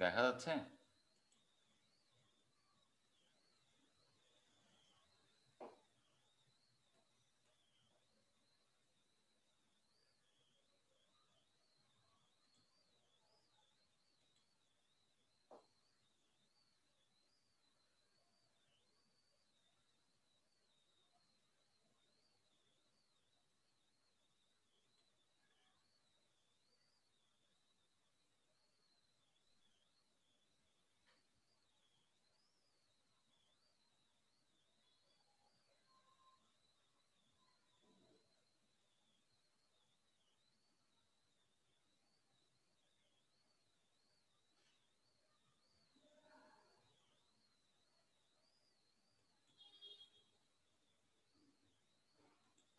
那他的菜。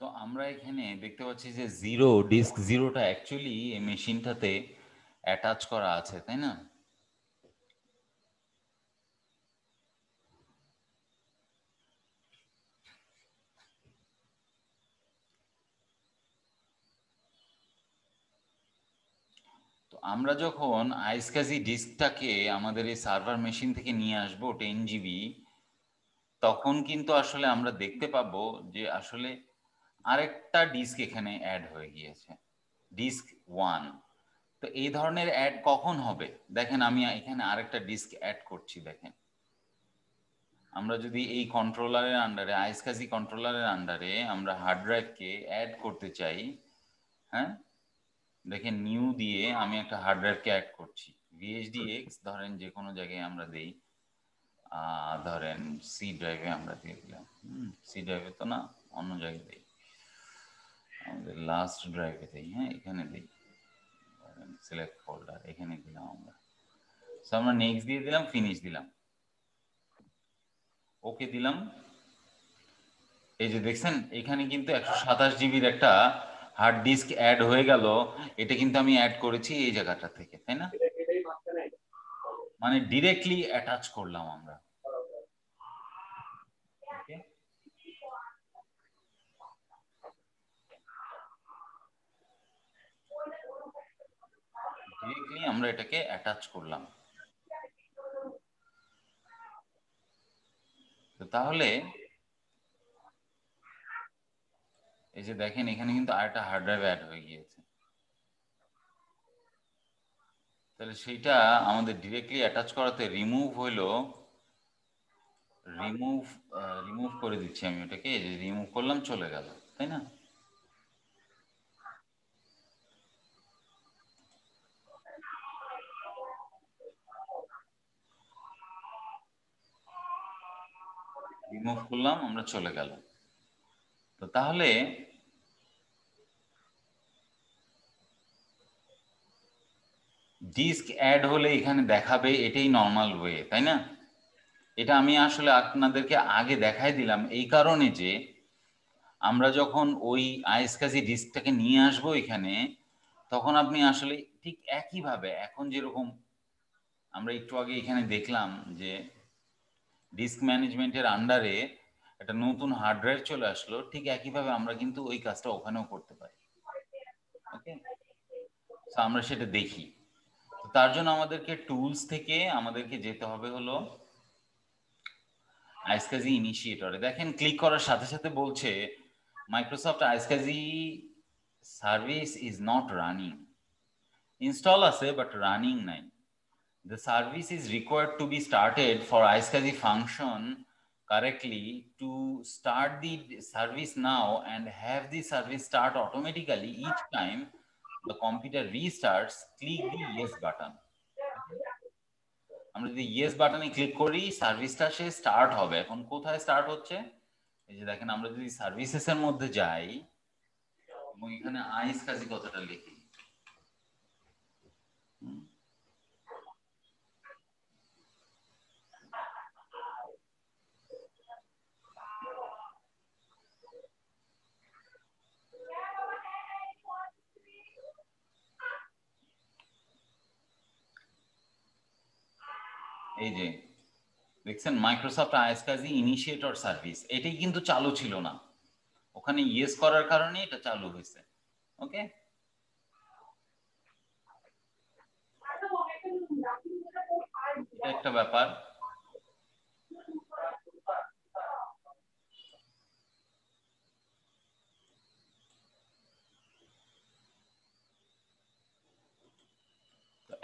তো আমরা এখানে দেখতে পাচ্ছি যে জিরো ডিস্ক জিরোটা অ্যাকচুয়ালি এই মেশিনটাতে অ্যাটাচ করা আছে তাই না আমরা যখন আইসকাজি ডিস্কটাকে আমাদের এই সার্ভার মেশিন থেকে নিয়ে আসবো টেন জিবি তখন কিন্তু আসলে আমরা দেখতে পাবো যে আসলে আরেকটা ডিস্ক এখানে অ্যাড হয়ে গিয়েছে ডিস্ক ওয়ান তো এই ধরনের অ্যাড কখন হবে দেখেন আমি এখানে আরেকটা ডিস্ক অ্যাড করছি দেখেন আমরা যদি এই কন্ট্রোলারের আন্ডারে আইসকাজি কন্ট্রোলারের আন্ডারে আমরা হার্ড ড্রাইভকে অ্যাড করতে চাই হ্যাঁ দেখেন নিউ দিয়ে আমি একটা হার্ড ড্রাইভকে অ্যাড করছি ভিএইচডি এক্স ধরেন যে কোনো জায়গায় আমরা দেই ধরেন সি ড্রাইভে আমরা দিয়ে দিলাম সি ড্রাইভে তো না অন্য জায়গায় দিই আমাদের লাস্ট ড্রাইভে দিই হ্যাঁ এখানে দিই সিলেক্ট ফোল্ডার এখানে দিলাম আমরা সো আমরা নেক্সট দিয়ে দিলাম ফিনিশ দিলাম ওকে দিলাম এই যে দেখছেন এখানে কিন্তু একশো সাতাশ জিবির একটা হার্ড ডিস্ক অ্যাড হয়ে গেল এটা কিন্তু আমি অ্যাড করেছি এই জায়গাটা থেকে তাই না মানে ডিরেক্টলি অ্যাটাচ করলাম আমরা ডিরেক্টলি আমরা এটাকে অ্যাটাচ করলাম তো তাহলে এই যে দেখেন এখানে কিন্তু আর একটা হার্ড ড্রাইভ অ্যাড হয়ে গিয়েছে তাহলে সেইটা আমাদের ডিরেক্টলি অ্যাটাচ করাতে রিমুভ হইলো রিমুভ রিমুভ করে দিচ্ছি আমি ওটাকে রিমুভ করলাম চলে গেল তাই না রিমুভ করলাম আমরা চলে গেল তো তাহলে ডিস্ক অ্যাড হলে এখানে দেখাবে এটাই নর্মাল ওয়ে তাই না এটা আমি আসলে আপনাদেরকে আগে দেখাই দিলাম এই কারণে যে আমরা যখন ওই আইসকাজি ডিস্কটাকে নিয়ে আসবো এখানে তখন আপনি আসলে ঠিক একইভাবে এখন যেরকম আমরা একটু আগে এখানে দেখলাম যে ডিস্ক ম্যানেজমেন্টের আন্ডারে একটা নতুন হার্ড ড্রাইভ চলে আসলো ঠিক একইভাবে আমরা কিন্তু ওই কাজটা ওখানেও করতে পারি ওকে আমরা সেটা দেখি তার জন্য আমাদেরকে টুলস থেকে আমাদেরকে যেতে হবে হলো আইসকাজি ইনিশিয়েটরে দেখেন ক্লিক করার সাথে সাথে বলছে মাইক্রোসফট আইসকাজি service is not running install আছে বাট রানিং নাই the service is required to be started for iSCSI function correctly to start the service now and have the service start automatically each time the computer restarts, click the yes button. আমরা যদি yes বাটনে click করি সার্ভিসটা সে start হবে এখন কোথায় start হচ্ছে এই যে দেখেন আমরা যদি সার্ভিসেস এর মধ্যে যাই এবং এখানে আইস কাজী কথাটা লিখি এই যে দেখছেন মাইক্রোসফট আইসকাজি ইনিশিয়েটর সার্ভিস এটাই কিন্তু চালু ছিল না ওখানে ইয়েস করার কারণে এটা চালু হয়েছে ওকে এটা একটা ব্যাপার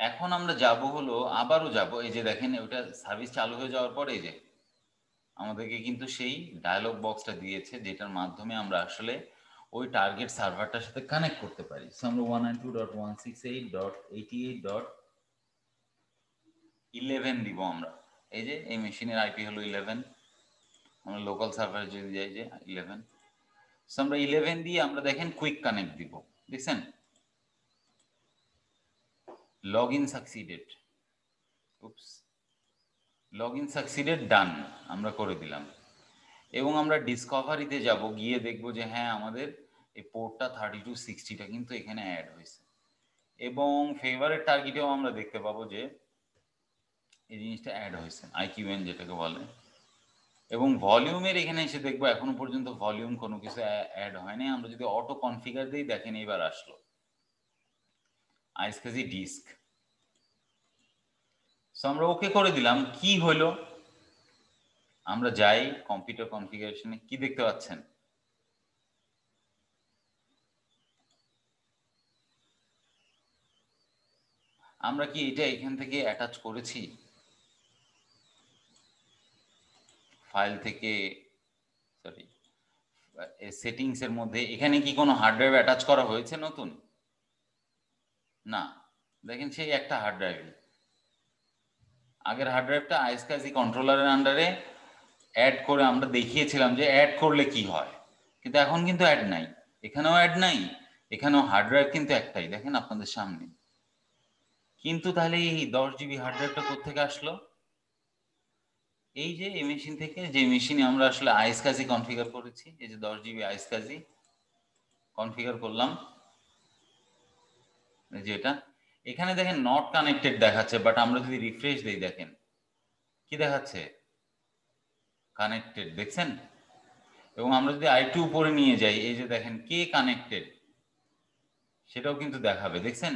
এখন আমরা যাব হলো আবারও যাব এই যে দেখেন ওটা সার্ভিস চালু হয়ে যাওয়ার পরে এই যে আমাদেরকে কিন্তু সেই ডায়লগ বক্সটা দিয়েছে যেটার মাধ্যমে আমরা আসলে ওই টার্গেট সার্ভারটার সাথে কানেক্ট করতে পারি সো আমরা one nine two dot one six eight dot eighty eight dot eleven দিব আমরা এই যে এই মেশিনের আইপি হলো ইলেভেন আমরা লোকাল সার্ভার যদি যাই যে ইলেভেন সো আমরা ইলেভেন দিয়ে আমরা দেখেন কুইক কানেক্ট দিব দেখছেন login succeeded oops login succeeded done আমরা করে দিলাম এবং আমরা ডিসকভারিতে যাব গিয়ে দেখব যে হ্যাঁ আমাদের এই পোর্টটা থার্টি টু সিক্সটিটা কিন্তু এখানে অ্যাড হয়েছে এবং ফেভারেট টার্গেটেও আমরা দেখতে পাবো যে এই জিনিসটা অ্যাড হয়েছে আইকিউএন যেটাকে বলে এবং ভলিউমের এখানে এসে দেখবো এখনো পর্যন্ত ভলিউম কোনো কিছু অ্যাড হয়নি আমরা যদি অটো কনফিগার দিই দেখেন এবার আসলো আইস কেজি ডিস্ক সো আমরা ওকে করে দিলাম কি হলো আমরা যাই কম্পিউটার কনফিগারেশনে কি দেখতে পাচ্ছেন আমরা কি এটা এখান থেকে অ্যাটাচ করেছি ফাইল থেকে সরি সেটিংস এর মধ্যে এখানে কি কোনো হার্ডওয়্যার অ্যাটাচ করা হয়েছে নতুন না দেখেন সেই একটা হার্ড ড্রাইভ আগের হার্ড ড্রাইভটা আইসকাইজি কন্ট্রোলারের আন্ডারে অ্যাড করে আমরা দেখিয়েছিলাম যে অ্যাড করলে কি হয় কিন্তু এখন কিন্তু অ্যাড নাই এখানেও অ্যাড নাই এখানেও হার্ড ড্রাইভ কিন্তু একটাই দেখেন আপনাদের সামনে কিন্তু তাহলে এই দশ জিবি হার্ড ড্রাইভটা কোথেকে আসলো এই যে এই মেশিন থেকে যে মেশিনে আমরা আসলে আইসকাজি কনফিগার করেছি এই যে দশ জিবি আইসকাজি কনফিগার করলাম যেটা এখানে দেখেন নট কানেক্টেড দেখাচ্ছে বাট আমরা যদি রিফ্রেশ দিই দেখেন কি দেখাচ্ছে কানেক্টেড দেখছেন এবং আমরা যদি আই টু উপরে নিয়ে যাই এই যে দেখেন কে কানেক্টেড সেটাও কিন্তু দেখাবে দেখছেন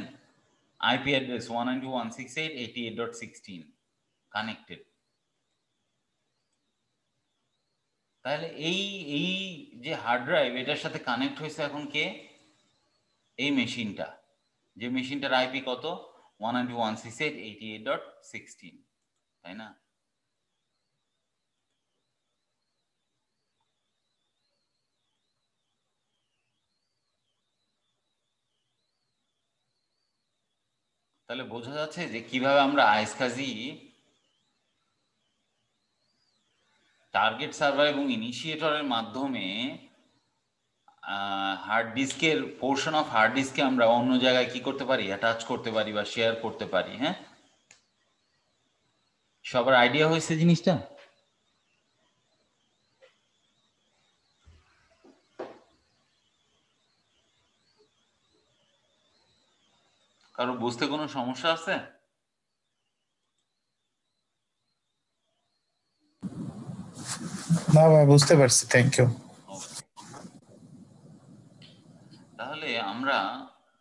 IP address one nine two one six eight eighty eight dot sixteen connected তাহলে এই এই যে হার্ড ড্রাইভ এটার সাথে কানেক্ট হয়েছে এখন কে এই মেশিনটা যে মেশিনটার আইপি কত one hundred one six eight eighty eight dot sixteen তাই না তাহলে বোঝা যাচ্ছে যে কিভাবে আমরা আইসকাজি টার্গেট সার্ভার এবং ইনিশিয়েটরের মাধ্যমে হার্ড ডিস্কের পোর্শন অফ হার্ড ডিস্কে আমরা অন্য জায়গায় কি করতে পারি অ্যাটাচ করতে পারি বা শেয়ার করতে পারি হ্যাঁ সবার আইডিয়া হয়েছে জিনিসটা কারো বুঝতে কোনো সমস্যা আছে না বুঝতে পারছি থ্যাংক ইউ আমরা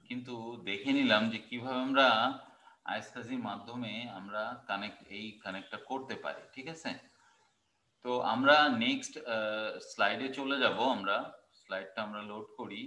কিন্তু দেখে নিলাম যে কিভাবে আমরা আইসকাজির মাধ্যমে আমরা কানেক্ট এই কানেক্টটা করতে পারি ঠিক আছে তো আমরা নেক্সট স্লাইডে চলে যাব আমরা স্লাইডটা আমরা লোড করি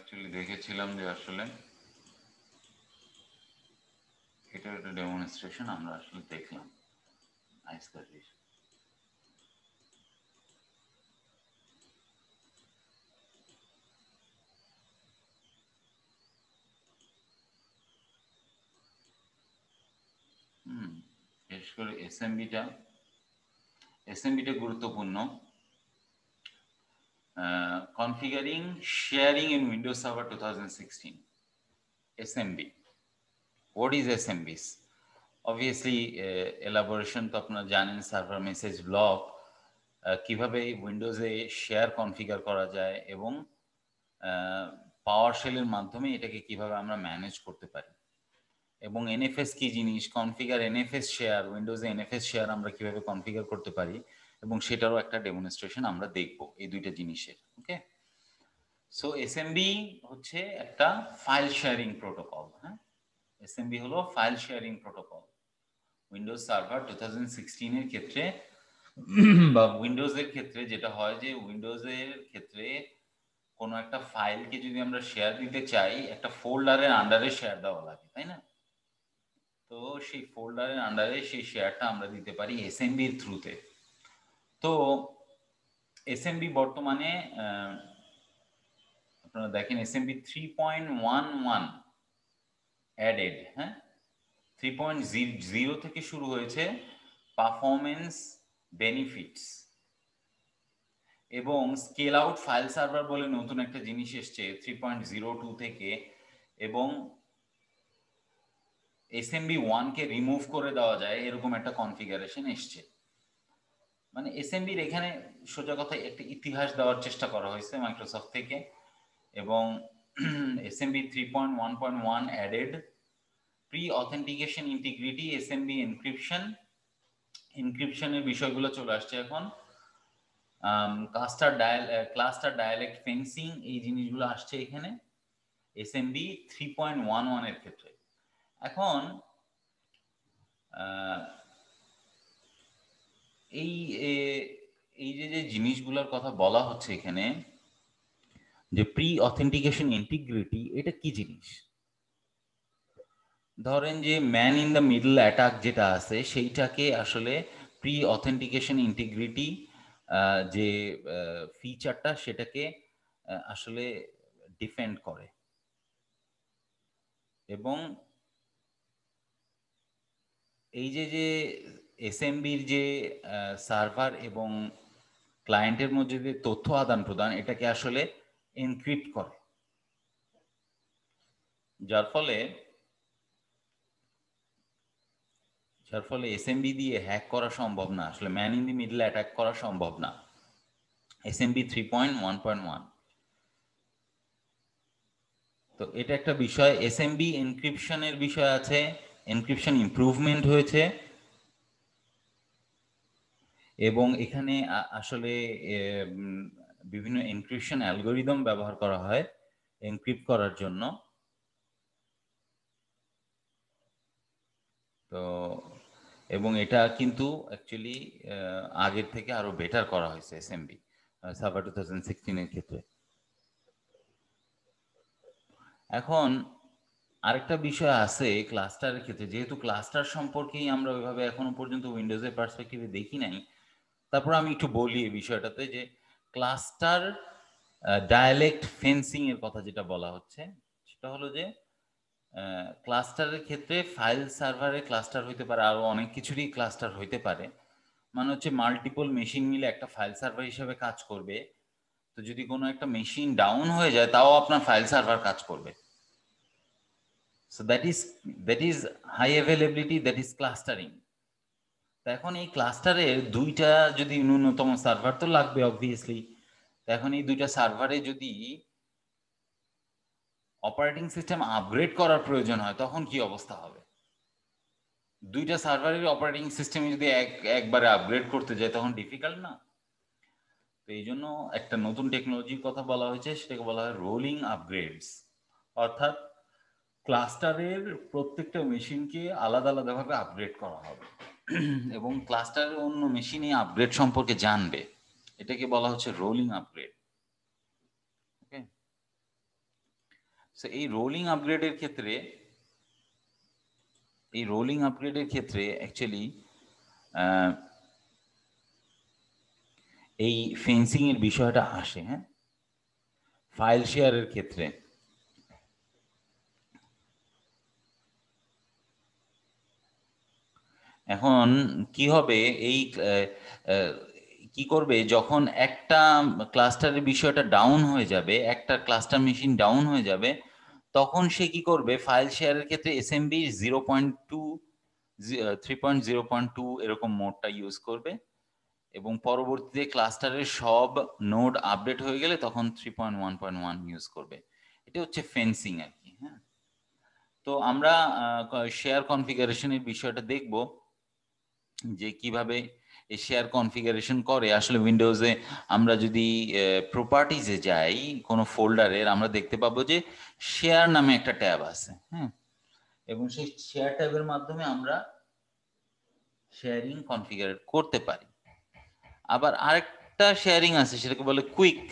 অ্যাকচুয়ালি দেখেছিলাম যে আসলে এটার একটা ডেমনস্ট্রেশন আমরা আসলে দেখলাম আজকের বিশেষ করে এসএমবিটা এসএমবিটা গুরুত্বপূর্ণ uh, configuring sharing in Windows Server 2016, SMB. What is SMBs? Obviously, uh, elaboration to apna janen server message block uh, কিভাবে উইন্ডোজে শেয়ার কনফিগার করা যায় এবং পাওয়ার uh, শেলের মাধ্যমে এটাকে কিভাবে আমরা ম্যানেজ করতে পারি এবং এনএফএস কি জিনিস কনফিগার এনএফএস শেয়ার উইন্ডোজে এনএফএস শেয়ার আমরা কিভাবে কনফিগার করতে পারি এবং সেটারও একটা ডেমনস্ট্রেশন আমরা দেখব এই দুইটা জিনিসের ওকে সো এসএমবি হচ্ছে একটা ফাইল শেয়ারিং প্রোটোকল হ্যাঁ এসএমবি হলো file sharing protocol Windows server two এর ক্ষেত্রে বা উইন্ডোজের ক্ষেত্রে যেটা হয় যে উইন্ডোজের ক্ষেত্রে কোনো একটা ফাইলকে যদি আমরা শেয়ার দিতে চাই একটা ফোল্ডারের আন্ডারে শেয়ার দেওয়া লাগে তাই না তো সেই ফোল্ডারের আন্ডারে সেই শেয়ারটা আমরা দিতে পারি এসএমবির থ্রুতে তো এসএমবি বর্তমানে আপনারা দেখেন SMB three point one one added হ্যাঁ থ্রি পয়েন্ট জিরো থেকে শুরু হয়েছে পারফরমেন্স বেনিফিটস এবং স্কেল আউট ফাইল সার্ভার বলে নতুন একটা জিনিস এসছে থ্রি পয়েন্ট জিরো টু থেকে এবং এসএমবি ওয়ানকে রিমুভ করে দেওয়া যায় এরকম একটা কনফিগারেশন এসছে মানে এসএমবির এখানে সোজা কথা একটা ইতিহাস দেওয়ার চেষ্টা করা হয়েছে মাইক্রোসফট থেকে এবং SMB three point one point one added pre authentication integrity SMB encryption এনক্রিপশনের বিষয়গুলো চলে আসছে এখন cluster dial cluster dialect fencing এই জিনিসগুলো আসছে এখানে এসএমবি থ্রি পয়েন্ট ওয়ান ওয়ানের ক্ষেত্রে এখন এই এই যে যে জিনিসগুলোর কথা বলা হচ্ছে এখানে যে প্রি অথেন্টিকেশন ইন্টিগ্রিটি এটা কি জিনিস ধরেন যে man in the middle attack যেটা আছে সেইটাকে আসলে প্রি অথেন্টিকেশন ইন্টিগ্রিটি যে ফিচারটা সেটাকে আসলে ডিফেন্ড করে এবং এই যে যে এসএমবির যে সার্ভার এবং ক্লায়েন্টের মধ্যে যে তথ্য আদান প্রদান এটাকে আসলে এনক্রিপ্ট করে যার ফলে যার ফলে এসএমবি দিয়ে হ্যাক করা সম্ভব না আসলে man in the middle attack করা সম্ভব না SMB three point one point one তো এটা একটা বিষয় এসএমবি এনক্রিপশনের বিষয় আছে এনক্রিপশন ইমপ্রুভমেন্ট হয়েছে এবং এখানে আসলে বিভিন্ন এনক্রিপশন অ্যালগোরিদম ব্যবহার করা হয় এনক্রিপ্ট করার জন্য তো এবং এটা কিন্তু অ্যাকচুয়ালি আগের থেকে আরো বেটার করা হয়েছে এসএমবি সাভার টু থাউজেন্ড সিক্সটিনের ক্ষেত্রে এখন আরেকটা বিষয় আছে ক্লাস্টারের ক্ষেত্রে যেহেতু ক্লাস্টার সম্পর্কেই আমরা ওইভাবে এখনো পর্যন্ত উইন্ডোজের পার্সপেক্টিভে দেখি নাই তারপর আমি একটু বলি এই বিষয়টাতে যে ক্লাস্টার ডায়ালেক্ট ফেন্সিং এর কথা যেটা বলা হচ্ছে সেটা হলো যে ক্লাস্টারের ক্ষেত্রে ফাইল সার্ভারে ক্লাস্টার হইতে পারে আরও অনেক কিছুরই ক্লাস্টার হইতে পারে মানে হচ্ছে মাল্টিপল মেশিন মিলে একটা ফাইল সার্ভার হিসেবে কাজ করবে তো যদি কোনো একটা মেশিন ডাউন হয়ে যায় তাও আপনার ফাইল সার্ভার কাজ করবে so that is that is high availability that is clustering এখন এই ক্লাস্টারে দুইটা যদি ন্যূনতম সার্ভার তো লাগবে অবভিয়াসলি এখন এই দুইটা সার্ভারে যদি অপারেটিং সিস্টেম আপগ্রেড করার প্রয়োজন হয় তখন কি অবস্থা হবে দুইটা সার্ভারের অপারেটিং সিস্টেম যদি এক একবারে আপগ্রেড করতে যায় তখন ডিফিকাল্ট না তো এই জন্য একটা নতুন টেকনোলজির কথা বলা হয়েছে সেটাকে বলা হয় রোলিং আপগ্রেডস অর্থাৎ ক্লাস্টারের প্রত্যেকটা মেশিনকে আলাদা আলাদাভাবে আপগ্রেড করা হবে এবং ক্লাস্টারে অন্য মেশিনে আপগ্রেড সম্পর্কে জানবে এটাকে বলা হচ্ছে রোলিং আপগ্রেড ওকে এই রোলিং আপগ্রেডের ক্ষেত্রে এই রোলিং আপগ্রেডের ক্ষেত্রে অ্যাকচুয়ালি এই ফেন্সিংয়ের বিষয়টা আসে হ্যাঁ ফাইল শেয়ারের ক্ষেত্রে এখন কি হবে এই কি করবে যখন একটা ক্লাস্টারের বিষয়টা ডাউন হয়ে যাবে একটা ক্লাস্টার মেশিন ডাউন হয়ে যাবে তখন সে কি করবে ফাইল শেয়ারের ক্ষেত্রে SMB zero point two three point zero point two এরকম মোডটা ইউজ করবে এবং পরবর্তীতে ক্লাস্টারের সব নোড আপডেট হয়ে গেলে তখন three point one point one use করবে এটা হচ্ছে ফেন্সিং আর কি হ্যাঁ তো আমরা শেয়ার কনফিগারেশনের বিষয়টা দেখবো যে কিভাবে শেয়ার কনফিগারেশন করে আসলে উইন্ডোজে আমরা যদি প্রপার্টিজে যাই কোনো ফোল্ডারের আমরা দেখতে পাবো যে শেয়ার নামে একটা ট্যাব আছে হ্যাঁ এবং সেই শেয়ার ট্যাবের মাধ্যমে আমরা শেয়ারিং কনফিগার করতে পারি আবার আরেকটা শেয়ারিং আছে সেটাকে বলে কুইক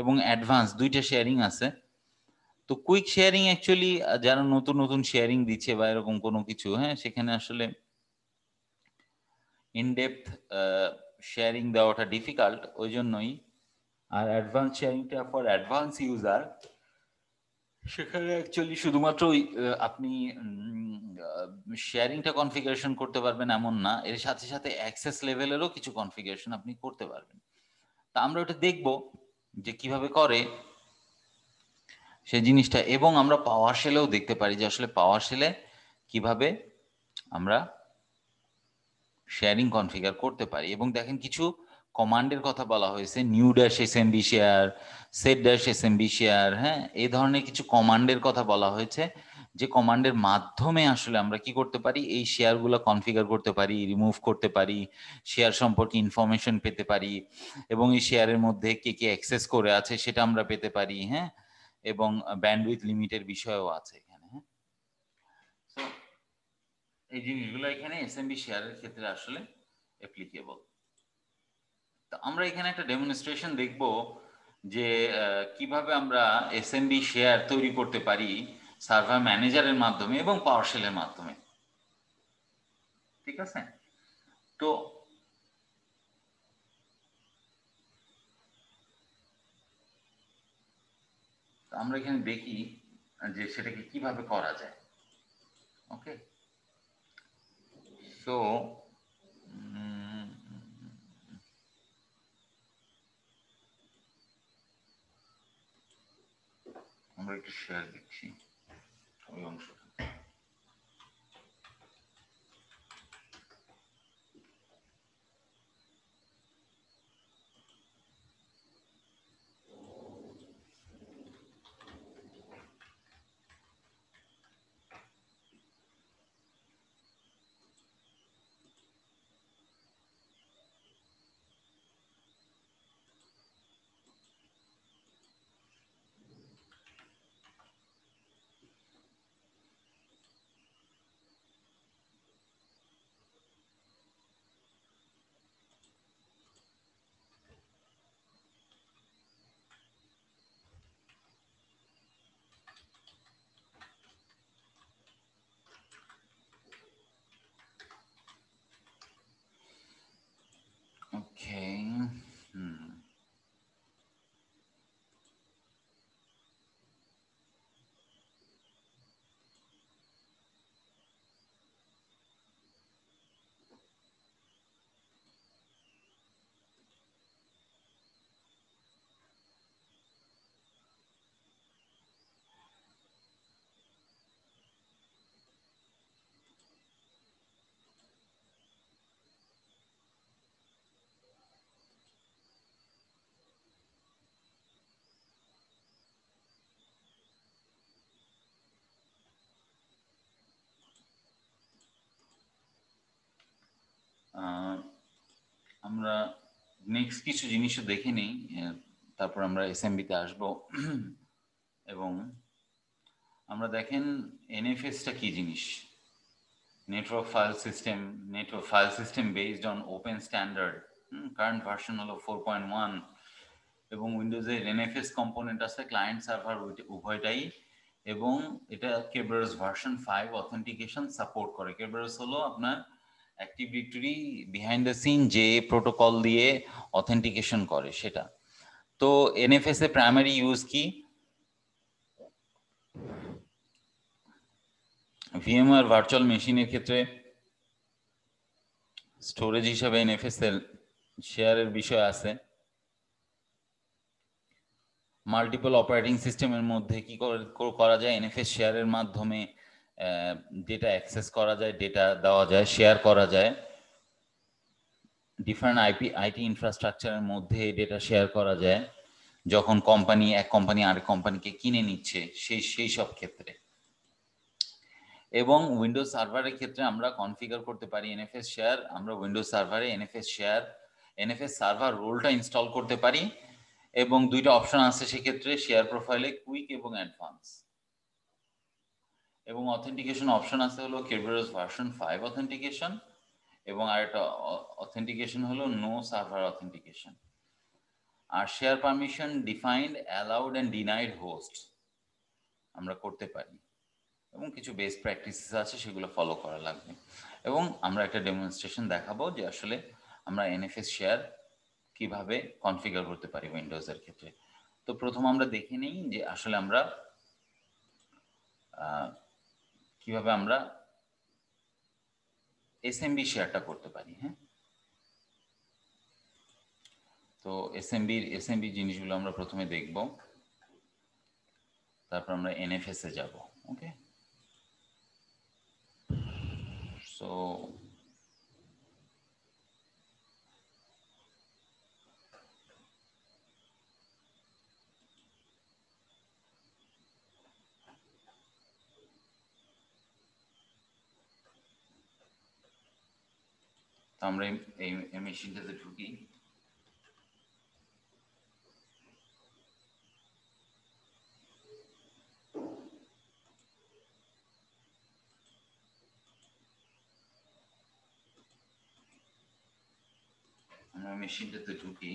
এবং অ্যাডভান্স দুইটা শেয়ারিং আছে তো কুইক শেয়ারিং অ্যাকচুয়ালি যারা নতুন নতুন শেয়ারিং দিচ্ছে বা এরকম কোনো কিছু হ্যাঁ সেখানে আসলে ইনডেপথ শেয়ারিং uh, দেওয়াটা ডিফিকাল্ট ওই জন্যই আর অ্যাডভান্স শেয়ারিংটা ফর অ্যাডভান্স ইউজার সেখানে অ্যাকচুয়ালি শুধুমাত্র আপনি শেয়ারিংটা কনফিগারেশন করতে পারবেন এমন না এর সাথে সাথে অ্যাক্সেস লেভেলেরও কিছু কনফিগারেশন আপনি করতে পারবেন তা আমরা ওটা দেখব যে কিভাবে করে সে জিনিসটা এবং আমরা পাওয়ার সেলেও দেখতে পারি যে আসলে পাওয়ার সেলে কিভাবে আমরা শেয়ারিং কনফিগার করতে পারি এবং দেখেন কিছু কমান্ডের কথা বলা হয়েছে new dash SMB share set dash SMB share হ্যাঁ এই ধরনের কিছু কমান্ডের কথা বলা হয়েছে যে কমান্ডের মাধ্যমে আসলে আমরা কি করতে পারি এই শেয়ারগুলো কনফিগার করতে পারি রিমুভ করতে পারি শেয়ার সম্পর্কে ইনফরমেশন পেতে পারি এবং এই শেয়ারের মধ্যে কে কে অ্যাক্সেস করে আছে সেটা আমরা পেতে পারি হ্যাঁ এবং ব্যান্ডউইথ লিমিটের বিষয়ও আছে এই জিনিসগুলো এখানে এসএমবি শেয়ারের ক্ষেত্রে আসলে অ্যাপ্লিকেবল তো আমরা এখানে একটা ডেমনস্ট্রেশন দেখব যে কিভাবে আমরা এসএমবি শেয়ার তৈরি করতে পারি সার্ভার ম্যানেজারের মাধ্যমে এবং পাওয়ারশেলের মাধ্যমে ঠিক আছে তো আমরা এখানে দেখি যে সেটাকে কিভাবে করা যায় okay So, I'm ready to share the team. আমরা নেক্সট কিছু জিনিসও দেখে নিই তারপর আমরা এসএমবিতে আসব এবং আমরা দেখেন এনএফএসটা কি জিনিস network file system network file system based on open standard current version হলো ফোর পয়েন্ট ওয়ান এবং উইন্ডোজের এনএফএস কম্পোনেন্ট আছে ক্লায়েন্ট সার্ভার উভয়টাই এবং এটা Kerberos version five authentication support করে কেবরাস হলো আপনার active directory behind the scene যে প্রোটোকল দিয়ে অথেন্টিকেশন করে সেটা তো এনএফএস এর প্রাইমারি ইউজ কি ভিএমআর ভার্চুয়াল মেশিনের ক্ষেত্রে স্টোরেজ হিসাবে এনএফএস এর শেয়ারের বিষয় আছে মাল্টিপল অপারেটিং সিস্টেমের মধ্যে কি করা যায় এনএফএস শেয়ারের মাধ্যমে ডেটা অ্যাক্সেস করা যায় ডেটা দেওয়া যায় শেয়ার করা যায় ডিফারেন্ট আইপি আইটি ইনফ্রাস্ট্রাকচারের মধ্যে ডেটা শেয়ার করা যায় যখন কোম্পানি এক কোম্পানি আরেক কোম্পানিকে কিনে নিচ্ছে সেই সেই সব ক্ষেত্রে এবং উইন্ডোজ সার্ভারের ক্ষেত্রে আমরা কনফিগার করতে পারি এনএফএস শেয়ার আমরা উইন্ডোজ সার্ভারে এনএফএস শেয়ার এনএফএস সার্ভার রোলটা ইনস্টল করতে পারি এবং দুইটা অপশন আছে সেক্ষেত্রে শেয়ার প্রোফাইলে কুইক এবং অ্যাডভান্স এবং অথেন্টিকেশন অপশন আছে হলো কেরবেরোস ভার্সন ফাইভ অথেন্টিকেশন এবং আর একটা অথেন্টিকেশন হলো নো সার্ভার অথেন্টিকেশন আর share permission defined allowed and denied host আমরা করতে পারি এবং কিছু বেস্ট প্র্যাকটিসেস আছে সেগুলো ফলো করা লাগবে এবং আমরা একটা ডেমনস্ট্রেশন দেখাবো যে আসলে আমরা এনএফএস শেয়ার কিভাবে কনফিগার করতে পারি উইন্ডোজের ক্ষেত্রে তো প্রথম আমরা দেখে নিই যে আসলে আমরা কিভাবে আমরা এসএমবি শেয়ারটা করতে পারি হ্যাঁ তো এসএমবি এসএমবি জিনিসগুলো আমরা প্রথমে দেখব তারপর আমরা এনএফএস এ যাব ওকে সো আমরা এই মেশিনটাতে ঢুকি আমরা মেশিনটাতে ঢুকি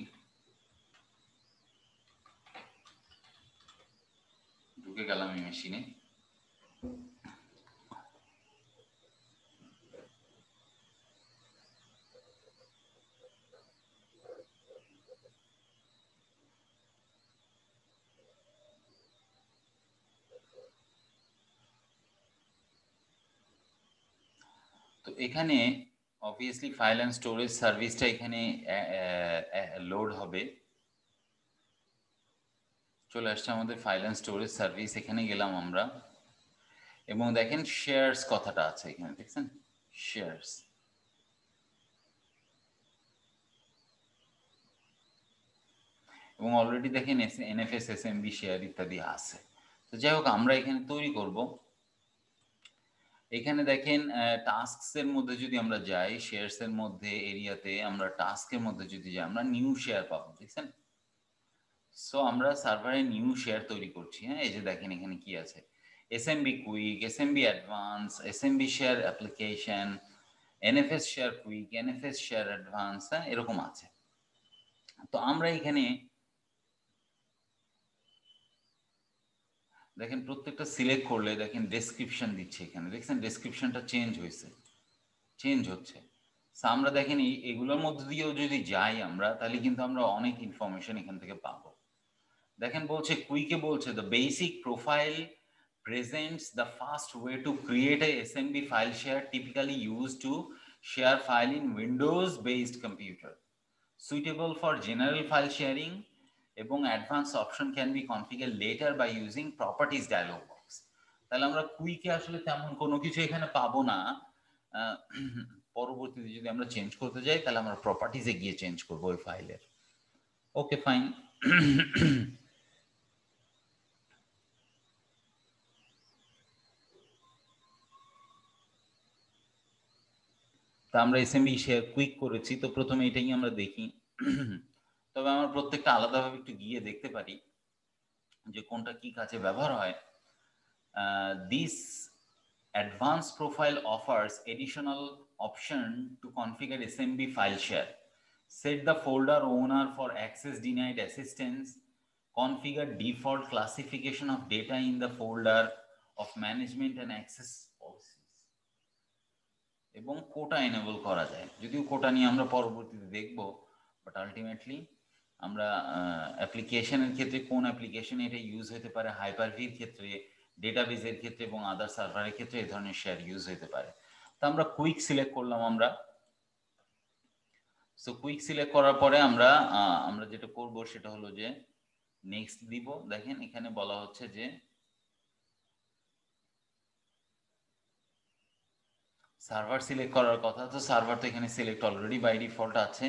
ঢুকে গেলাম এই মেশিনে এখানে অবভিয়াসলি ফাইল অ্যান্ড স্টোরেজ সার্ভিসটা এখানে লোড হবে চলে আসছে আমাদের ফাইল অ্যান্ড স্টোরেজ সার্ভিস এখানে গেলাম আমরা এবং দেখেন শেয়ারস কথাটা আছে এখানে দেখছেন শেয়ারস এবং অলরেডি দেখেন এনএফএস বি শেয়ার ইত্যাদি আছে তো যাই হোক আমরা এখানে তৈরি করবো এখানে দেখেন টাস্কস এর মধ্যে যদি আমরা যাই শেয়ারস এর মধ্যে এরিয়াতে আমরা টাস্কের মধ্যে যদি যাই আমরা নিউ শেয়ার পাবো দেখছেন সো আমরা সার্ভারে নিউ শেয়ার তৈরি করছি হ্যাঁ এই যে দেখেন এখানে কি আছে SMB quick SMB advance SMB share application NFS share quick NFS share advance এরকম আছে তো আমরা এখানে দেখেন প্রত্যেকটা সিলেক্ট করলে দেখেন ডেসক্রিপশন দিচ্ছে এখানে দেখছেন ডেসক্রিপশনটা চেঞ্জ হয়েছে চেঞ্জ হচ্ছে সো আমরা দেখেন এগুলোর মধ্য দিয়েও যদি যাই আমরা তাহলে কিন্তু আমরা অনেক ইনফরমেশন এখান থেকে পাবো দেখেন বলছে কুইকে বলছে the basic profile presents way to create a S M B file share typically use to share file in Windows based computer suitable for general file sharing এবং advance option can be configure later by using properties dialog box তাহলে আমরা কুইকে আসলে তেমন কোনো কিছু এখানে পাবো না পরবর্তীতে যদি আমরা চেঞ্জ করতে যাই তাহলে আমরা প্রপার্টিজে গিয়ে চেঞ্জ করব ওই ফাইলের ওকে ফাইন তা আমরা এসএমবি শেয়ার কুইক করেছি তো প্রথমে এটাই আমরা দেখি তবে আমার প্রত্যেকটা আলাদাভাবে একটু গিয়ে দেখতে পারি যে কোনটা কি কাজে ব্যবহার হয় this advance profile offers additional option to configure SMB file share set the folder owner for access denied assistance configure default classification of data in the folder of management and access policies. এবং কোটা enable করা যায় যদিও কোটা নিয়ে আমরা পরবর্তীতে দেখব but ultimately আমরা অ্যাপ্লিকেশনের ক্ষেত্রে কোন অ্যাপ্লিকেশনে এটা ইউজ হতে পারে হাইপারভির ক্ষেত্রে ডেটাবেজের ক্ষেত্রে এবং আদার সার্ভারের ক্ষেত্রে এই ধরনের শেয়ার ইউজ হতে পারে তো আমরা কুইক সিলেক্ট করলাম আমরা সো কুইক সিলেক্ট করার পরে আমরা আমরা যেটা করব সেটা হলো যে নেক্সট দিব দেখেন এখানে বলা হচ্ছে যে সার্ভার সিলেক্ট করার কথা তো সার্ভার তো এখানে সিলেক্ট অলরেডি বাই ডিফল্ট আছে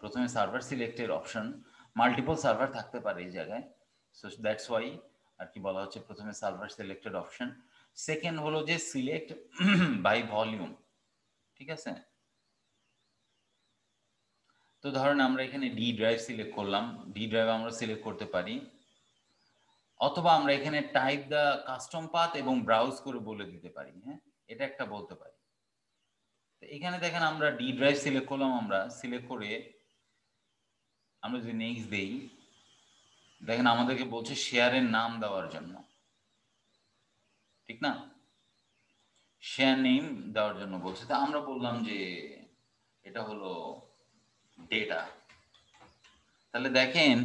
প্রথমে সার্ভার সিলেক্টের অপশন মাল্টিপল সার্ভার থাকতে পারে এই জায়গায় সো দ্যাটস ওয়াই আর কি বলা হচ্ছে প্রথমে সার্ভার সিলেক্টেড অপশন সেকেন্ড হলো যে সিলেক্ট বাই ভলিউম ঠিক আছে তো ধরেন আমরা এখানে ডি ড্রাইভ সিলেক্ট করলাম ডি ড্রাইভ আমরা সিলেক্ট করতে পারি অথবা আমরা এখানে টাইপ দ্য কাস্টম পাথ এবং ব্রাউজ করে বলে দিতে পারি হ্যাঁ এটা একটা বলতে পারি তো এখানে দেখেন আমরা ডি ড্রাইভ সিলেক্ট করলাম আমরা সিলেক্ট করে আমরা যদি নেক্সট দেই দেখেন আমাদেরকে বলছে শেয়ারের নাম দেওয়ার জন্য ঠিক না শেয়ার নেম দেওয়ার জন্য বলছে তা আমরা বললাম যে এটা হলো ডেটা তাহলে দেখেন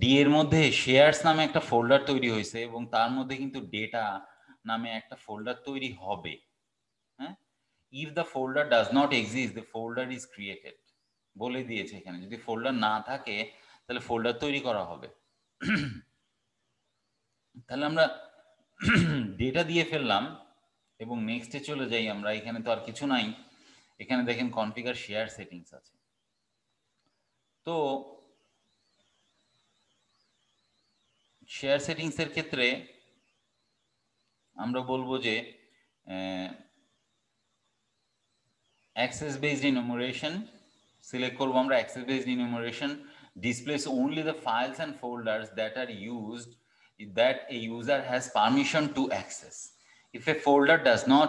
ডি এর মধ্যে শেয়ারস নামে একটা ফোল্ডার তৈরি হয়েছে এবং তার মধ্যে কিন্তু ডেটা নামে একটা ফোল্ডার তৈরি হবে হ্যাঁ if the folder does not exist the folder is created বলে দিয়েছে এখানে যদি ফোল্ডার না থাকে তাহলে ফোল্ডার তৈরি করা হবে তাহলে আমরা ডেটা দিয়ে ফেললাম এবং নেক্সটে চলে যাই আমরা এখানে তো আর কিছু নাই এখানে দেখেন কনফিগার শেয়ার সেটিংস আছে তো শেয়ার সেটিংসের ক্ষেত্রে আমরা বলবো যে অ্যাক্সেস বেসড ইনোমোরেশন select করবো আমরা access based enumeration displays only the files and folders that are used that a user has permission to access. If a folder does not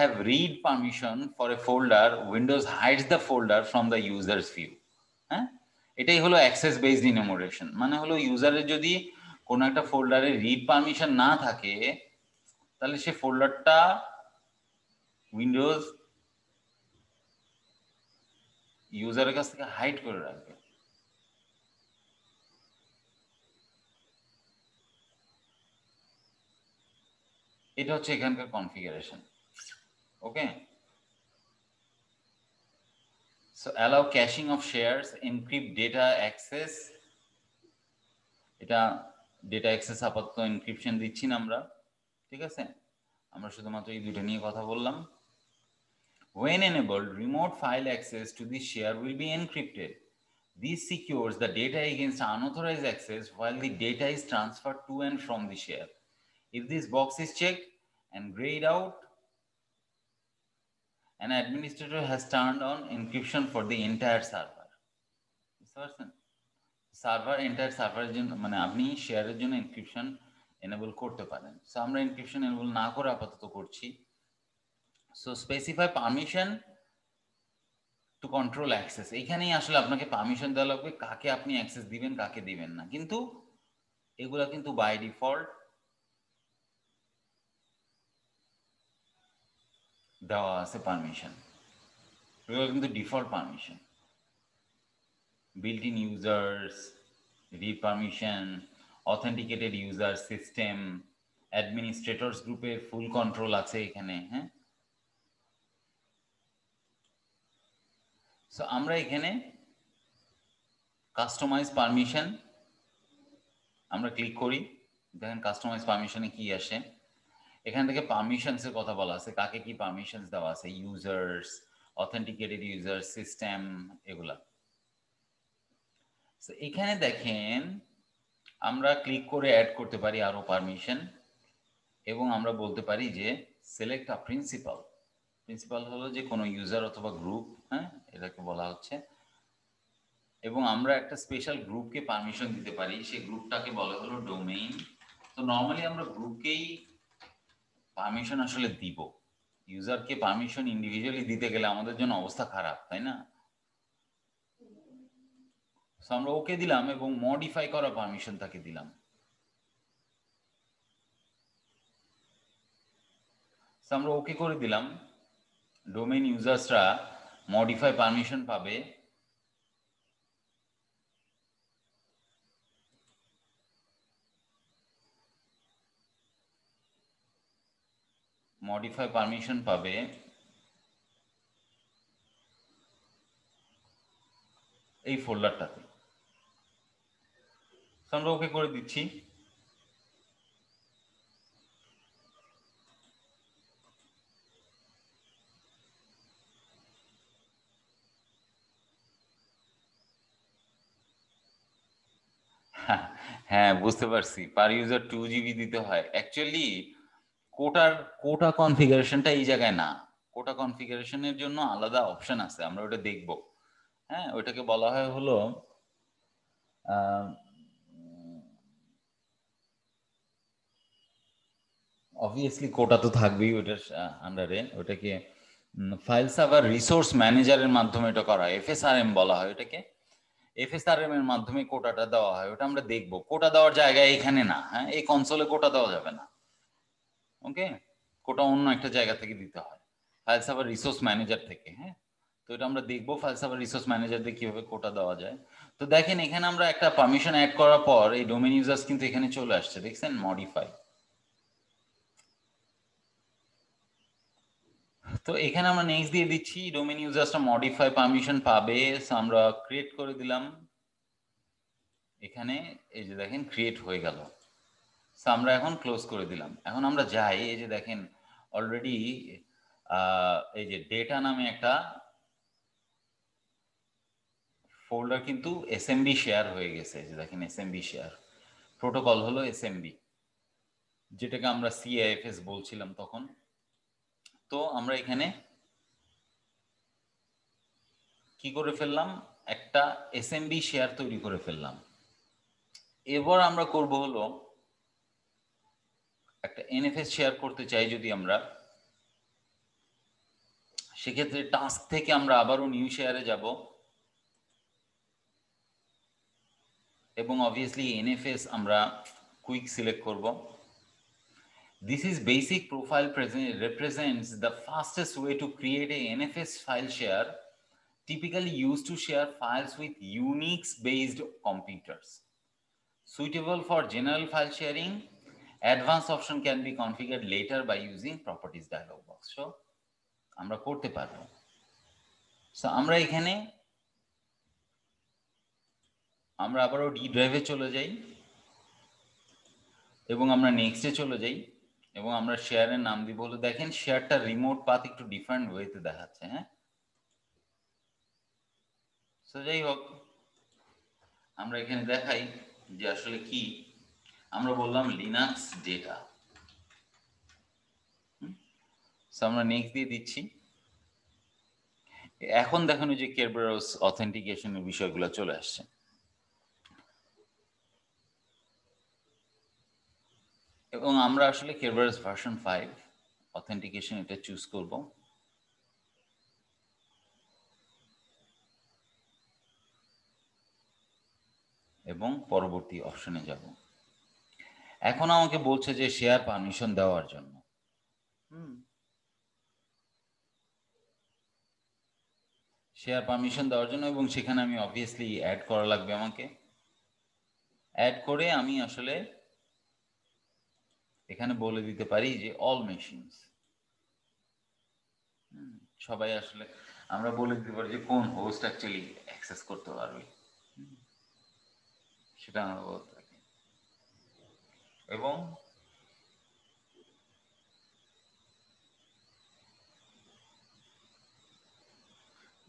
have read permission for a folder, Windows hides the folder from the user's view. এটাই হলো access based ইনমোরেশন মানে হলো ইউজারের যদি কোনো একটা ফোল্ডারে read permission না থাকে তাহলে সে ফোল্ডারটা উইন্ডোজ ইউজারের কাছ থেকে হাইড করে রাখবে এটা হচ্ছে এখানকার configuration okay so allow caching of shares encrypt data access এটা ডেটা অ্যাক্সেস আপাতত ইনক্রিপশন দিচ্ছি না আমরা ঠিক আছে আমরা শুধুমাত্র এই দুটো নিয়ে কথা বললাম When enabled, remote file access to the share will be encrypted. This secures the data against unauthorized access while the data is transferred to and from the share. If this box is checked and grayed out, an administrator has turned on encryption for the entire server. Server entire server জন্য মানে আপনি শেয়ারের জন্য encryption enable করতে পারেন so আমরা so specify permission to control access এইখানেই আসলে আপনাকে পারমিশন দেওয়া লাগবে কাকে আপনি অ্যাক্সেস দিবেন কাকে দিবেন না কিন্তু এগুলা কিন্তু বাই ডিফল্ট দেওয়া আছে পারমিশন এগুলো কিন্তু default permission built-in users, read permission, authenticated user system, administrators group এর full control আছে এখানে হ্যাঁ সো আমরা এখানে কাস্টমাইজ পারমিশন আমরা ক্লিক করি দেখেন কাস্টমাইজ পারমিশনে কি আসে এখান থেকে পারমিশনসের কথা বলা আছে কাকে কি পারমিশনস দেওয়া আছে ইউজার্স অথেন্টিকেটেড ইউজার সিস্টেম এগুলা এখানে দেখেন আমরা ক্লিক করে অ্যাড করতে পারি আরো পারমিশন এবং আমরা বলতে পারি যে সিলেক্ট আ প্রিন্সিপাল প্রিন্সিপাল হলো যে কোনো ইউজার অথবা গ্রুপ হ্যাঁ এটাকে বলা হচ্ছে এবং আমরা একটা স্পেশাল গ্রুপকে পারমিশন দিতে পারি সেই গ্রুপটাকে বলা হলো ডোমেইন তো নর্মালি আমরা গ্রুপকেই পারমিশন আসলে দিব ইউজারকে পারমিশন ইন্ডিভিজুয়ালি দিতে গেলে আমাদের জন্য অবস্থা খারাপ তাই না আমরা ওকে দিলাম এবং মডিফাই করা পারমিশন তাকে দিলাম আমরা ওকে করে দিলাম ডোমেন ইউজার্সরা মডিফাই পারমিশন পাবে মডিফাই পারমিশন পাবে এই ফোল্ডারটাতে আমরা ওকে করে দিচ্ছি হ্যাঁ বুঝতে পারছি পার ইউজার টু জিবি দিতে হয় অ্যাকচুয়ালি কোটার কোটা কনফিগারেশনটা এই জায়গায় না কোটা কনফিগারেশনের জন্য আলাদা অপশন আছে আমরা ওটা দেখব হ্যাঁ ওইটাকে বলা হয় হলো অবভিয়াসলি কোটা তো থাকবেই ওটার আন্ডারে ওটাকে ফাইল সার্ভার রিসোর্স ম্যানেজারের মাধ্যমে এটা করা এফএসআরএম বলা হয় ওটাকে এফএসআরএম এর মাধ্যমে কোটাটা দেওয়া হয় ওটা আমরা দেখব কোটা দেওয়ার জায়গা এখানে না হ্যাঁ এই কনসোলে কোটা দেওয়া যাবে না ওকে কোটা অন্য একটা জায়গা থেকে দিতে হয় ফাইলসাফার রিসোর্স ম্যানেজার থেকে হ্যাঁ তো এটা আমরা দেখবো ফাইলসাফার রিসোর্স ম্যানেজারদের কিভাবে কোটা দেওয়া যায় তো দেখেন এখানে আমরা একটা পারমিশন অ্যাড করার পর এই ডোমেন ইউজার্স কিন্তু এখানে চলে আসছে দেখছেন মডিফাই তো এখানে আমরা নেক্সট দিয়ে দিচ্ছি ডোমেন ইউজার্সটা মডিফাই পারমিশন পাবে আমরা ক্রিয়েট করে দিলাম এখানে এই যে দেখেন ক্রিয়েট হয়ে গেল আমরা এখন ক্লোজ করে দিলাম এখন আমরা যাই এই যে দেখেন অলরেডি এই যে ডেটা নামে একটা ফোল্ডার কিন্তু এসএমবি শেয়ার হয়ে গেছে যে দেখেন এসএমবি শেয়ার প্রোটোকল হলো এসএমবি যেটাকে আমরা সিআইএফএস বলছিলাম তখন তো আমরা এখানে কি করে ফেললাম একটা এসএমবি শেয়ার তৈরি করে ফেললাম এবার আমরা করব হলো একটা এনএফএস শেয়ার করতে চাই যদি আমরা সেক্ষেত্রে টাস্ক থেকে আমরা আবারও নিউ শেয়ারে যাব এবং অবভিয়াসলি এনএফএস আমরা কুইক সিলেক্ট করবো This is basic profile present, represents the fastest way to create a NFS file share typically used to share files with Unix based computers. Suitable for general file sharing, advanced option can be configured later by using properties dialog box. So, আমরা করতে পারবো so আমরা এখানে আমরা আবারও D ড্রাইভে চলে যাই এবং আমরা নেক্সটে চলে যাই এবং আমরা শেয়ারের নাম দিব বলে দেখেন শেয়ারটা রিমোট পাথ একটু ডিফারেন্ট ওয়েতে দেখাচ্ছে হ্যাঁ তো যাই হোক আমরা এখানে দেখাই যে আসলে কি আমরা বললাম লিনাক্স ডেটা আমরা নেক্সট দিয়ে দিচ্ছি এখন দেখানো যে কেরবার অথেন্টিকেশনের বিষয়গুলো চলে আসছে এবং আমরা আসলে কেভারেজ ভার্সন ফাইভ অথেন্টিকেশন এটা চুজ করব এবং পরবর্তী অপশনে যাব এখন আমাকে বলছে যে শেয়ার পারমিশন দেওয়ার জন্য শেয়ার পারমিশন দেওয়ার জন্য এবং সেখানে আমি অবভিয়াসলি অ্যাড করা লাগবে আমাকে অ্যাড করে আমি আসলে এখানে বলে দিতে পারি যে অল মেশিনস সবাই আসলে আমরা বলে দিতে পারি যে কোন হোস্ট অ্যাকচুয়ালি অ্যাক্সেস করতে পারবে সেটা আমরা বলতে থাকি এবং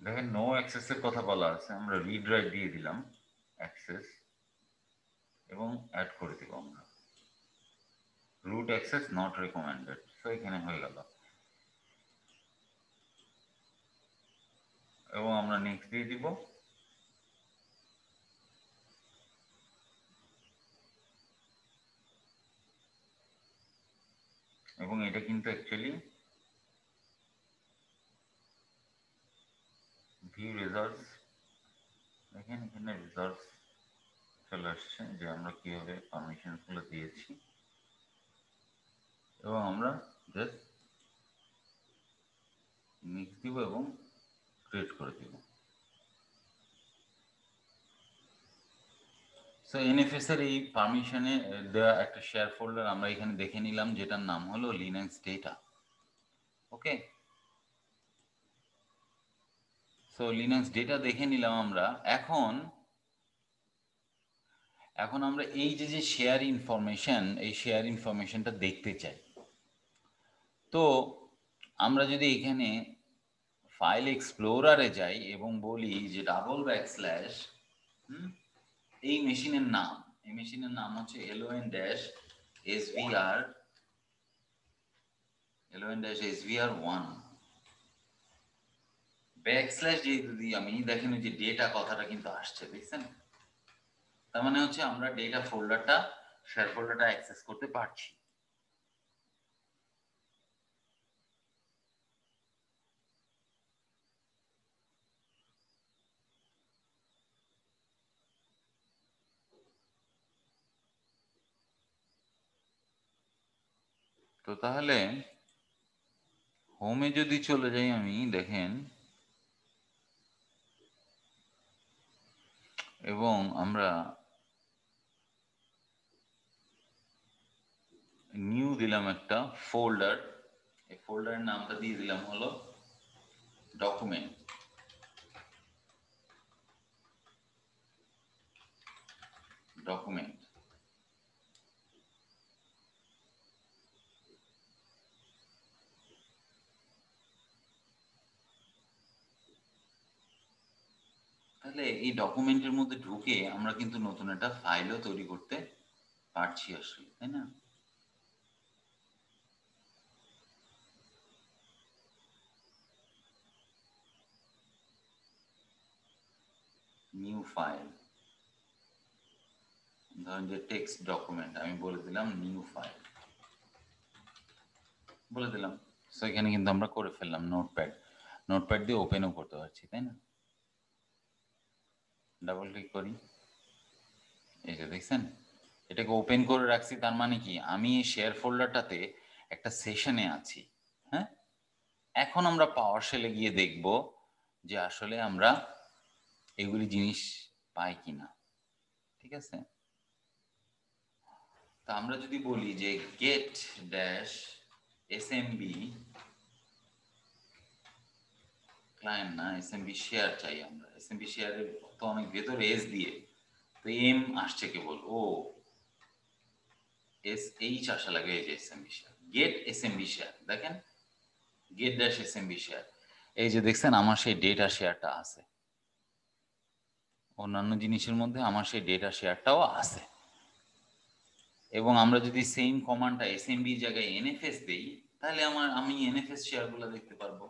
দেখেন নো এর কথা বলা আছে আমরা রিড রাইট দিয়ে দিলাম অ্যাক্সেস এবং অ্যাড করে দিব আমরা root access not recommended so এখানে হয়ে গেল এবং আমরা নেক্সট দিয়ে দিব এবং এটা কিন্তু অ্যাকচুয়ালি ভিউ রেজাল্টস দেখেন এখানে রেজাল্টস চলে আসছে যে আমরা কিভাবে পারমিশনগুলো দিয়েছি এবং আমরা জাস্ট মিক্স দিব এবং ক্রিয়েট করে দিব সো এর এই পারমিশনে দেওয়া একটা শেয়ার ফোল্ডার আমরা এখানে দেখে নিলাম যেটার নাম হলো Linux data okay so Linux data দেখে নিলাম আমরা এখন এখন আমরা এই যে যে শেয়ার ইনফরমেশন এই শেয়ার ইনফরমেশনটা দেখতে চাই তো আমরা যদি এখানে ফাইল এক্সপ্লোরারে যাই এবং বলি যে ডাবল ব্যাক স্ল্যাশ এই মেশিনের নাম এই মেশিনের নাম হচ্ছে L O N dash S R L O N dash S R one back slash যেহেতু দিই আমি দেখেন যে ডেটা কথাটা কিন্তু আসছে দেখছেন তার মানে হচ্ছে আমরা ডেটা ফোল্ডারটা শেয়ার ফোল্ডারটা অ্যাক্সেস করতে পারছি তো তাহলে হোমে যদি চলে যাই আমি দেখেন এবং আমরা নিউ দিলাম একটা ফোল্ডার এই ফোল্ডারের নামটা দিয়ে দিলাম হলো ডকুমেন্ট ডকুমেন্ট থাকলে এই ডকুমেন্টের মধ্যে ঢুকে আমরা কিন্তু নতুন একটা ফাইলও তৈরি করতে পারছি আসলে তাই না নিউ ফাইল ধরেন যে টেক্সট ডকুমেন্ট আমি বলে দিলাম নিউ ফাইল বলে দিলাম সো এখানে কিন্তু আমরা করে ফেললাম নোটপ্যাড নোটপ্যাড দিয়ে ওপেনও করতে পারছি তাই না ডাবল ক্লিক করি এই যে দেখছেন এটাকে ওপেন করে রাখছি তার মানে কি আমি শেয়ার ফোল্ডারটাতে একটা সেশনে আছি হ্যাঁ এখন আমরা পাওয়ার সেলে গিয়ে দেখব যে আসলে আমরা এগুলি জিনিস পাই কিনা ঠিক আছে তা আমরা যদি বলি যে get dash S MB client না এস এমবি শেয়ার চাই আমরা এস এমবি শেয়ারের তো অনেক ভেতরে এস দিয়ে তো এম আসছে কেবল ও এস এইচ আসা লাগে এই যে S M share get S M share দেখেন get dash S M share এই যে দেখছেন আমার সেই ডেটা শেয়ারটা আছে অন্যান্য জিনিসের মধ্যে আমার সেই ডেটা শেয়ারটাও আছে এবং আমরা যদি সেম কমান্ডটা এস এম বির জায়গায় এস দেই তাহলে আমার আমি এন এফ এস শেয়ারগুলো দেখতে পারবো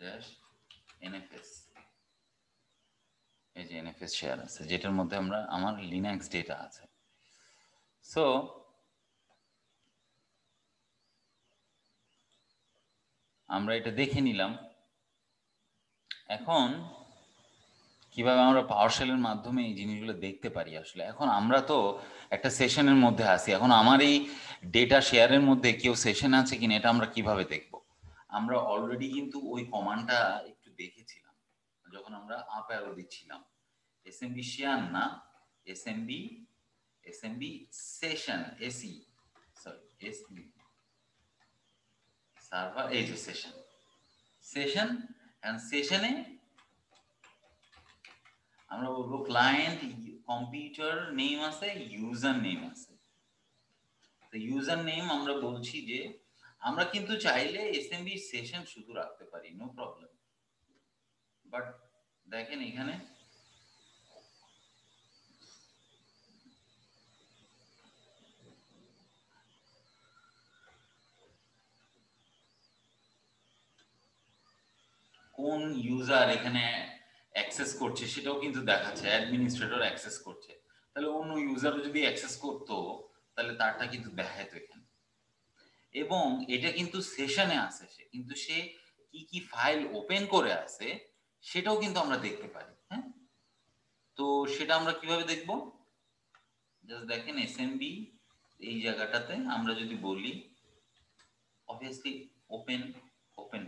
ড্যাশ NFS. এই যে NFS শেয়ার আছে যেটার মধ্যে আমরা আমার লিনাক্স ডেটা আছে সো আমরা এটা দেখে নিলাম এখন কিভাবে আমরা পাওয়ারশেলের মাধ্যমে এই জিনিসগুলো দেখতে পারি আসলে এখন আমরা তো একটা সেশনের মধ্যে আছি এখন আমার এই ডেটা শেয়ারের মধ্যে কেউ সেশন আছে কিনা এটা আমরা কিভাবে দেখব আমরা অলরেডি কিন্তু ওই কমান্ডটা দেখেছিলাম যখন আমরা আপ অ্যারো দিচ্ছিলাম এসএমবি শেয়ার না SMB SMB session AC sorry AC server এই যে সেশন সেশন এন্ড সেশনে আমরা বলবো ক্লায়েন্ট কম্পিউটার নেম আছে ইউজার নেম আছে তো ইউজার নেম আমরা বলছি যে আমরা কিন্তু চাইলে এসএমবি সেশন শুধু রাখতে পারি নো প্রবলেম বাট দেখেন এখানে কোন ইউজার এখানে অ্যাক্সেস করছে সেটাও কিন্তু দেখাচ্ছে অ্যাডমিনিস্ট্রেটর অ্যাক্সেস করছে তাহলে অন্য ইউজার যদি অ্যাক্সেস করতো তাহলে তারটা কিন্তু দেখাইতো তো এখানে এবং এটা কিন্তু সেশনে আছে সে কিন্তু সে কি কি ফাইল ওপেন করে আছে সেটাও কিন্তু আমরা দেখতে পারি হ্যাঁ তো সেটা আমরা কিভাবে দেখব জাস্ট দেখেন বি এই জায়গাটাতে আমরা যদি বলি অবভিয়াসলি ওপেন ওপেন